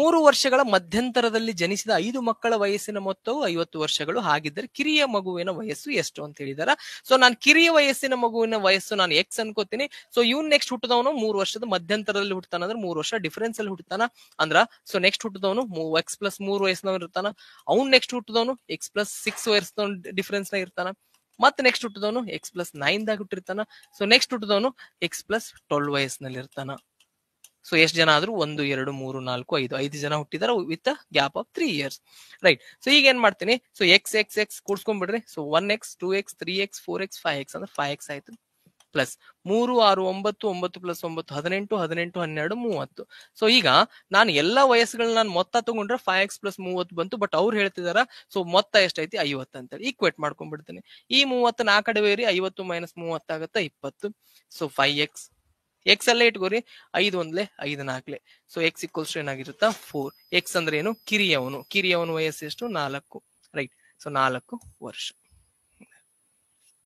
ಮೂರು ವರ್ಷಗಳ ಮಧ್ಯಂತರದಲ್ಲಿ ಜನಿಸಿದ ಐದು ಮಕ್ಕಳ ವಯಸ್ಸಿನ ಮೊತ್ತವು ಐವತ್ತು ವರ್ಷಗಳು ಹಾಗಿದ್ದರೆ ಕಿರಿಯ ಮಗುವಿನ ವಯಸ್ಸು ಎಷ್ಟು ಅಂತ ಹೇಳಿದಾರ ಸೊ ನಾನು ಕಿರಿಯ ವಯಸ್ಸಿನ ಮಗುವಿನ ವಯಸ್ಸು ನಾನು ಎಕ್ಸ್ ಅನ್ಕೋತೀನಿ ಸೊ ಇವ್ ನೆಕ್ಸ್ಟ್ ಹುಟ್ಟಿದವನು ಮೂರು ವರ್ಷದ ಮಧ್ಯಂತರದಲ್ಲಿ ಹುಟ್ಟತಾನ ಅಂದ್ರೆ ಮೂರು ವರ್ಷ ಡಿಫರೆನ್ಸ್ ಅಲ್ಲಿ ಹುಟ್ಟತಾನ ಅಂದ್ರ ಸೊ ನೆಕ್ಸ್ಟ್ ಹುಟ್ಟಿದವನು ಎಕ್ಸ್ ಪ್ಲಸ್ ಮೂರು ವಯಸ್ಸಿನವನು ಇರ್ತಾನ ಅವ್ನು ನೆಕ್ಸ್ಟ್ ಹುಟ್ಟಿದವನು ಎಕ್ಸ್ ಪ್ಲಸ್ ಸಿಕ್ಸ್ ವಯಸ್ಸಿನವನು ಡಿಫರೆನ್ಸ್ ನ ಇರ್ತಾನ ಮತ್ತೆ ನೆಕ್ಸ್ಟ್ ಹುಟ್ಟಿದವನು ಎಕ್ಸ್ ಪ್ಲಸ್ ನೈನ್ ದಾಗ ಹುಟ್ಟಿರ್ತಾನ ಸೊ ನೆಕ್ಸ್ಟ್ ಹುಟ್ಟಿದವನು ಎಕ್ಸ್ ಪ್ಲಸ್ ಟ್ವೆಲ್ ವಯಸ್ಸಿನಲ್ಲಿ ಇರ್ತಾನ ಸೊ ಎಷ್ಟು ಜನ ಆದ್ರೂ ಒಂದು ಎರಡು ಮೂರು ನಾಲ್ಕು ಐದು ಐದು ಜನ ಹುಟ್ಟಿದಾರ with gap of three years right so ಈಗ ಏನ್ ಮಾಡ್ತೀನಿ ಸೊ ಎಕ್ಸ್ ಎಕ್ಸ್ ಎಕ್ಸ್ ಕೂಡ್ಸ್ಕೊಂಡ್ಬಿಡ್ರಿ so one x two x three x four x five x ಅಂದ್ರೆ ಫೈವ್ ಎಕ್ಸ್ ಆಯ್ತು ಪ್ಲಸ್ ಮೂರು ಆರು ಒಂಬತ್ತು ಒಂಬತ್ತು ಪ್ಲಸ್ ಒಂಬತ್ತು ಹದಿನೆಂಟು ಹದಿನೆಂಟು ಹನ್ನೆರಡು ಮೂವತ್ತು ಸೊ ಈಗ ನಾನು ಎಲ್ಲಾ ವಯಸ್ಸುಗಳನ್ನ ನಾನು ಮೊತ್ತ ತಗೊಂಡ್ರೆ ಫೈವ್ ಎಕ್ಸ್ ಪ್ಲಸ್ ಮೂವತ್ತು ಬಂತು ಬಟ್ ಅವ್ರು ಹೇಳ್ತಿದಾರ ಸೊ ಮೊತ್ತ ಎಷ್ಟೈತಿ ಐವತ್ತು ಅಂತೇಳಿ ಈಕ್ವೇಟ್ ಮಾಡ್ಕೊಂಡ್ಬಿಡ್ತೀನಿ ಈ ಮೂವತ್ತು ನಾ ಕಡೆ ಐವತ್ತು ಮೈನಸ್ ಮೂವತ್ತಾಗತ್ತೆ ಇಪ್ಪತ್ತು ಸೊ ಫೈವ್ ಎಕ್ಸ್ ಎಕ್ಸ್ ಅಲ್ಲೇ ಇಟ್ಕೋರಿ ಐದು ಒಂದ್ಲೆ ಐದು ನಾಲ್ಕಲೆ ಸೊ ಎಕ್ಸ್ ಇಕ್ವಲ್ಸ್ ಏನಾಗಿರುತ್ತಾ ಫೋರ್ ಎಕ್ಸ್ ಅಂದ್ರೆ ಏನು ಕಿರಿಯವನು ಕಿರಿಯವನು ವಯಸ್ಸು ಎಷ್ಟು ನಾಲ್ಕು ರೈಟ್ ಸೊ ನಾಲ್ಕು ವರ್ಷ